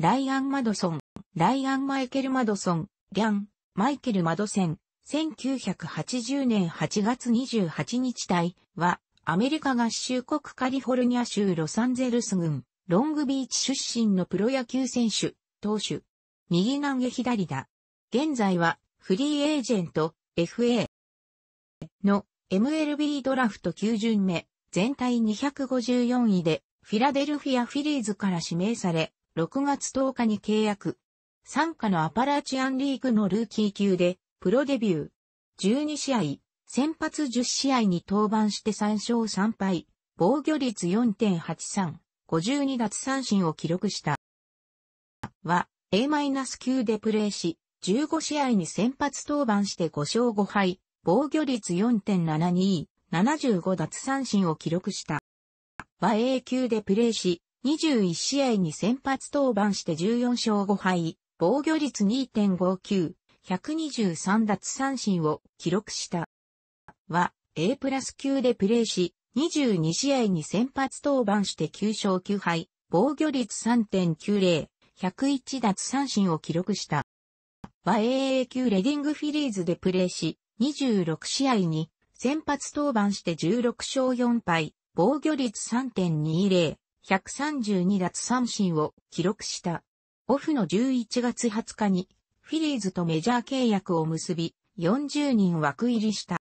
ライアン・マドソン、ライアン・マイケル・マドソン、リャン、マイケル・マドセン、1980年8月28日隊は、アメリカ合衆国カリフォルニア州ロサンゼルス郡、ロングビーチ出身のプロ野球選手、投手。右投げ左打。現在は、フリーエージェント、FA の MLB ドラフト9巡目、全体254位で、フィラデルフィア・フィリーズから指名され、6月10日に契約。参加のアパラチアンリーグのルーキー級で、プロデビュー。12試合、先発10試合に登板して3勝3敗、防御率4.83、52奪三振を記録した。は、A-9 でプレーし、15試合に先発登板して5勝5敗、防御率4.72、75奪三振を記録した。は A 級でプレーし、21試合に先発登板して14勝5敗、防御率2.59、123奪三振を記録した。は、A プラス級でプレーし、22試合に先発登板して9勝9敗、防御率3.90、101奪三振を記録した。は AA 級レディングフィリーズでプレーし、26試合に先発登板して16勝4敗、防御率3.20、132奪三振を記録した。オフの11月20日にフィリーズとメジャー契約を結び、40人枠入りした。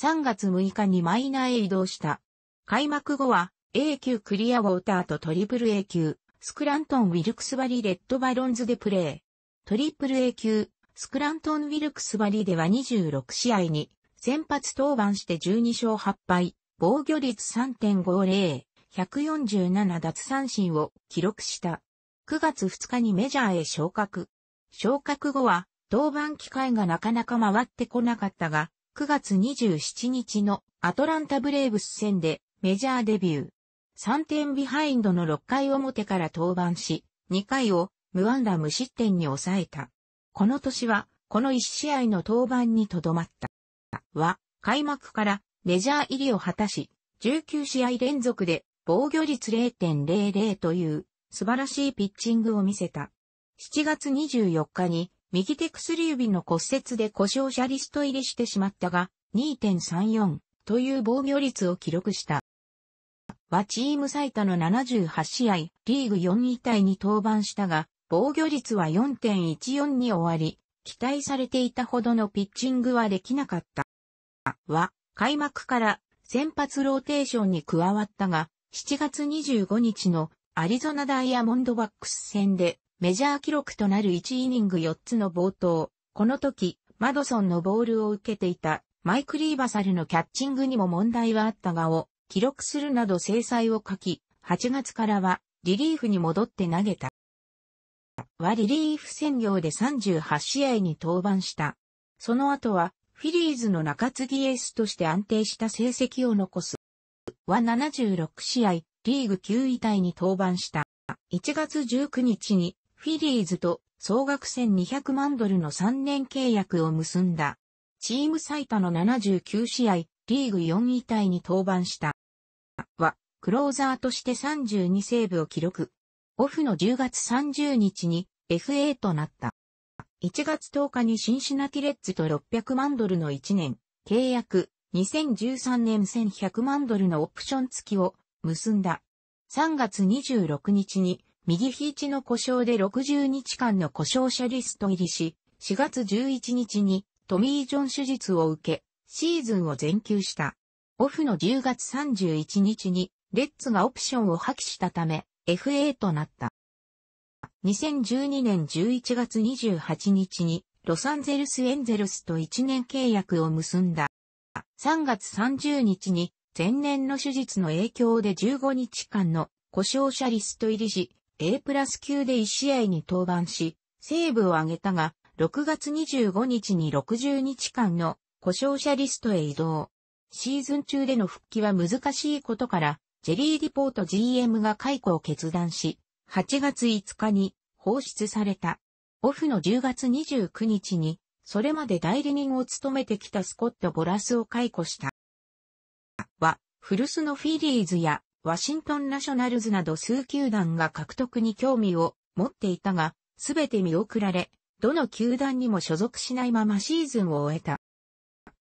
3月6日にマイナーへ移動した。開幕後は A 級クリアウォーターとトリプル A 級、スクラントン・ウィルクスバリ・レッドバロンズでプレー。トリプル A 級、スクラントン・ウィルクスバリでは26試合に先発登板して12勝8敗、防御率3.50。147奪三振を記録した。9月2日にメジャーへ昇格。昇格後は、登板機会がなかなか回ってこなかったが、9月27日のアトランタブレーブス戦でメジャーデビュー。3点ビハインドの6回表から登板し、2回を無安打無失点に抑えた。この年は、この1試合の登板にとどまった。は、開幕からメジャー入りを果たし、19試合連続で防御率0.00という素晴らしいピッチングを見せた。7月24日に右手薬指の骨折で故障者リスト入りしてしまったが2.34という防御率を記録した。はチーム最多の78試合、リーグ4位タイに登板したが、防御率は4.14に終わり、期待されていたほどのピッチングはできなかった。は、開幕から先発ローテーションに加わったが、7月25日のアリゾナダイヤモンドバックス戦でメジャー記録となる1イニング4つの冒頭、この時、マドソンのボールを受けていたマイク・リーバサルのキャッチングにも問題はあったがを記録するなど制裁を書き、8月からはリリーフに戻って投げた。はリリーフ専業で38試合に登板した。その後はフィリーズの中継ぎエースとして安定した成績を残す。は76試合、リーグ9位タイに登板した。1月19日にフィリーズと総額1200万ドルの3年契約を結んだ。チーム最多の79試合、リーグ4位タイに登板した。は、クローザーとして32セーブを記録。オフの10月30日に FA となった。1月10日にシンシナティレッズと600万ドルの1年契約2013年1100万ドルのオプション付きを結んだ。3月26日に右肘の故障で60日間の故障者リスト入りし、4月11日にトミー・ジョン手術を受け、シーズンを全休した。オフの10月31日にレッツがオプションを破棄したため FA となった。2012年11月28日にロサンゼルスエンゼルスと1年契約を結んだ。3月30日に前年の手術の影響で15日間の故障者リスト入りし、A プラス級で1試合に登板し、セーブを挙げたが、6月25日に60日間の故障者リストへ移動。シーズン中での復帰は難しいことから、ジェリーリポート GM が解雇を決断し、8月5日に放出された。オフの10月29日にそれまで代理人を務めてきたスコット・ボラスを解雇した。は、古巣のフィリーズやワシントン・ナショナルズなど数球団が獲得に興味を持っていたが、すべて見送られ、どの球団にも所属しないままシーズンを終えた。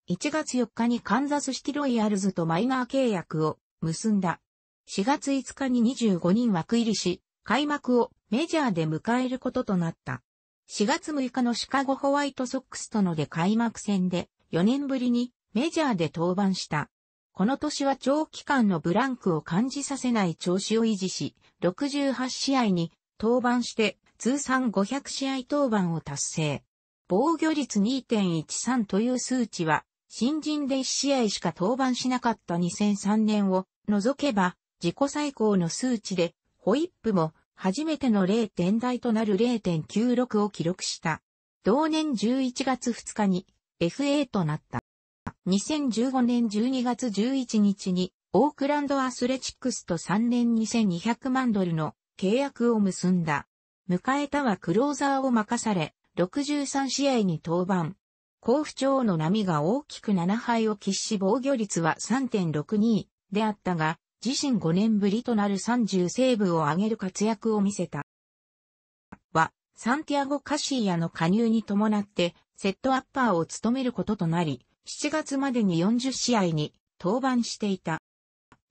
1月4日にカンザスシティロイヤルズとマイナー契約を結んだ。4月5日に25人枠入りし、開幕をメジャーで迎えることとなった。4月6日のシカゴホワイトソックスとので開幕戦で4年ぶりにメジャーで登板した。この年は長期間のブランクを感じさせない調子を維持し、68試合に登板して通算500試合登板を達成。防御率2.13という数値は、新人で1試合しか登板しなかった2003年を除けば、自己最高の数値で、ホイップも初めての0点台となる0.96を記録した。同年11月2日に FA となった。2015年12月11日にオークランドアスレチックスと3年2200万ドルの契約を結んだ。迎えたはクローザーを任され、63試合に登板。甲不調の波が大きく7敗を喫し防御率は3.62であったが、自身5年ぶりとなる30セーブを挙げる活躍を見せた。は、サンティアゴ・カシーヤの加入に伴って、セットアッパーを務めることとなり、7月までに40試合に登板していた。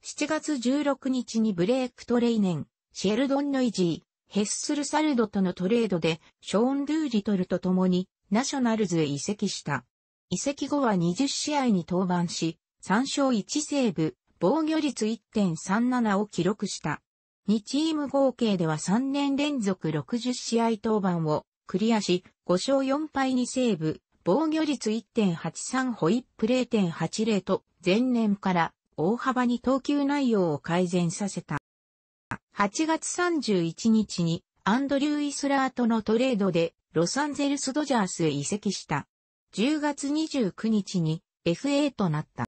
7月16日にブレイクトレイネン、シェルドン・ノイジー、ヘッスル・サルドとのトレードで、ショーン・ドゥーリトルと共に、ナショナルズへ移籍した。移籍後は20試合に登板し、3勝1セーブ、防御率1.37を記録した。2チーム合計では3年連続60試合登板をクリアし、5勝4敗にセーブ、防御率1.83ホイップ0.80と前年から大幅に投球内容を改善させた。8月31日にアンドリュー・イスラートのトレードでロサンゼルス・ドジャースへ移籍した。10月29日に FA となった。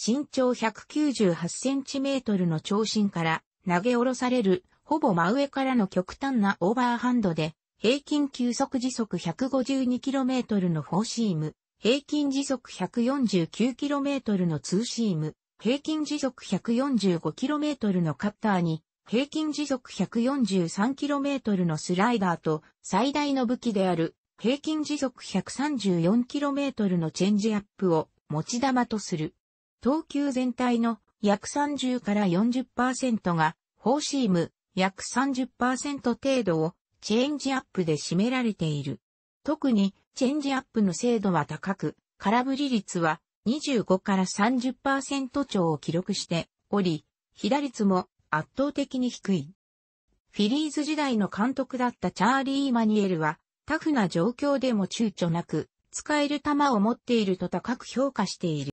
身長198センチメートルの長身から投げ下ろされる、ほぼ真上からの極端なオーバーハンドで、平均球速時速 152km のフォーシーム、平均時速 149km のツーシーム、平均時速 145km のカッターに、平均時速 143km のスライダーと最大の武器である平均時速 134km のチェンジアップを持ち玉とする。投球全体の約30から40%が、フォーシーム約30%程度をチェンジアップで占められている。特にチェンジアップの精度は高く、空振り率は25から30%超を記録しており、被打率も圧倒的に低い。フィリーズ時代の監督だったチャーリー・マニエルは、タフな状況でも躊躇なく、使える球を持っていると高く評価している。